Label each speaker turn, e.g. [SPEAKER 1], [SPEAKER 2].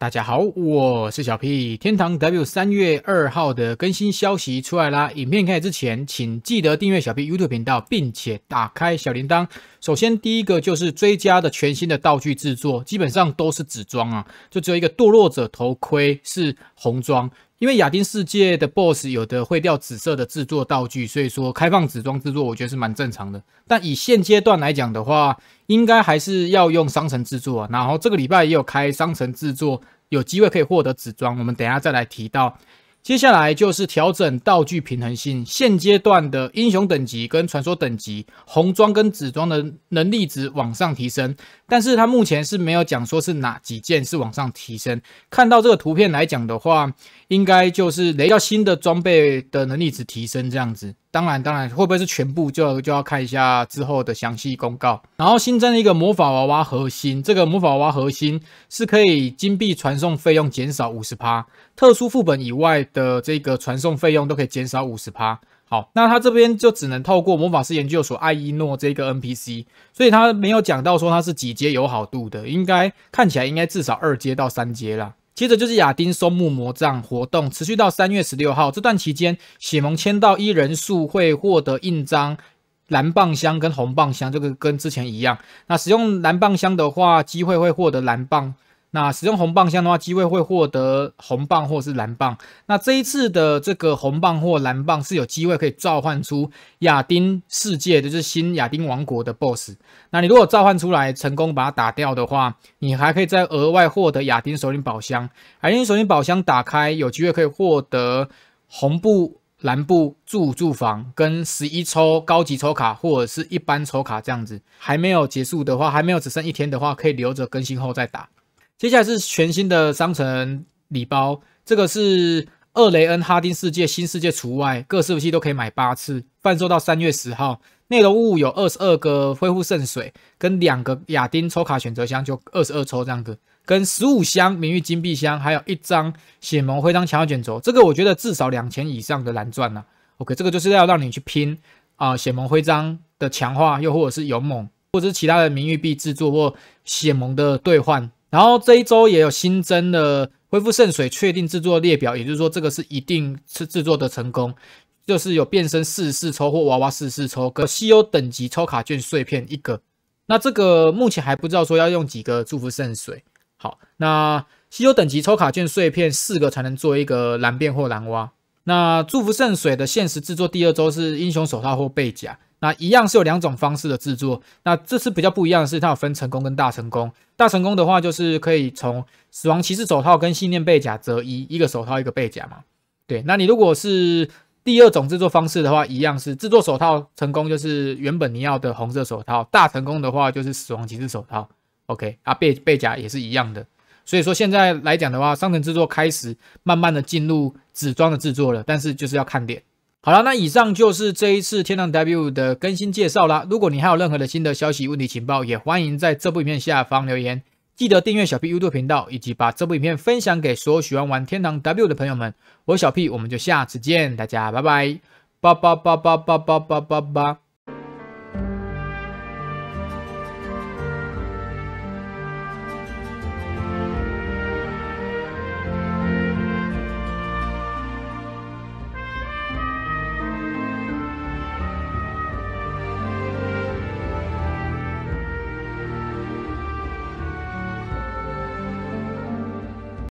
[SPEAKER 1] 大家好，我是小 P。天堂 W 三月二号的更新消息出来啦！影片开始之前，请记得订阅小 P YouTube 频道，并且打开小铃铛。首先，第一个就是追加的全新的道具制作，基本上都是紫装啊，就只有一个堕落者头盔是红装。因为亚丁世界的 BOSS 有的会掉紫色的制作道具，所以说开放紫装制作，我觉得是蛮正常的。但以现阶段来讲的话，应该还是要用商城制作。啊。然后这个礼拜也有开商城制作，有机会可以获得紫装，我们等下再来提到。接下来就是调整道具平衡性，现阶段的英雄等级跟传说等级红装跟紫装的能力值往上提升，但是他目前是没有讲说是哪几件是往上提升。看到这个图片来讲的话，应该就是雷到新的装备的能力值提升这样子。当然，当然，会不会是全部？就就要看一下之后的详细公告。然后新增了一个魔法娃娃核心，这个魔法娃娃核心是可以金币传送费用减少五十趴，特殊副本以外的这个传送费用都可以减少五十趴。好，那它这边就只能透过魔法师研究所艾伊诺这个 NPC，所以他没有讲到说它是几阶友好度的，应该看起来应该至少二阶到三阶啦。接着就是亚丁松木魔杖活动，持续到三月十六号。这段期间，血盟签到一人数会获得印章、蓝棒箱跟红棒箱，这个跟之前一样。那使用蓝棒箱的话，机会会获得蓝棒。那使用红棒箱的话，机会会获得红棒或是蓝棒。那这一次的这个红棒或蓝棒是有机会可以召唤出亚丁世界的，就是新亚丁王国的 BOSS。那你如果召唤出来成功把它打掉的话，你还可以再额外获得亚丁首领宝箱。亚丁首领宝箱打开，有机会可以获得红布、蓝布住住房跟十一抽高级抽卡或者是一般抽卡这样子。还没有结束的话，还没有只剩一天的话，可以留着更新后再打。接下来是全新的商城礼包，这个是厄雷恩、哈丁世界、新世界除外，各服务器都可以买八次，贩售到三月十号。内容物有二十二个恢复圣水，跟两个亚丁抽卡选择箱，就二十二抽这样子，跟十五箱名誉金币箱，还有一张显萌徽章强化卷轴。这个我觉得至少两千以上的蓝钻呢。OK，这个就是要让你去拼啊，显萌徽章的强化，又或者是勇猛，或者是其他的名誉币制作或显萌的兑换。然后这一周也有新增的恢复圣水，确定制作列表，也就是说这个是一定是制作的成功，就是有变身四四抽或娃娃四四抽，个稀有等级抽卡券碎片一个。那这个目前还不知道说要用几个祝福圣水。好，那稀有等级抽卡券碎片四个才能做一个蓝变或蓝蛙。那祝福圣水的限时制作第二周是英雄手套或背甲。那一样是有两种方式的制作，那这次比较不一样的是，它有分成功跟大成功。大成功的话就是可以从死亡骑士手套跟信念背甲择一，一个手套一个背甲嘛。对，那你如果是第二种制作方式的话，一样是制作手套成功就是原本你要的红色手套，大成功的话就是死亡骑士手套。OK，啊背背甲也是一样的。所以说现在来讲的话，商城制作开始慢慢的进入纸装的制作了，但是就是要看点。好了，那以上就是这一次天堂 W 的更新介绍啦。如果你还有任何的新的消息、问题、情报，也欢迎在这部影片下方留言。记得订阅小 P YouTube 频道，以及把这部影片分享给所有喜欢玩天堂 W 的朋友们。我是小 P，我们就下次见，大家拜拜！叭叭叭叭叭叭叭叭。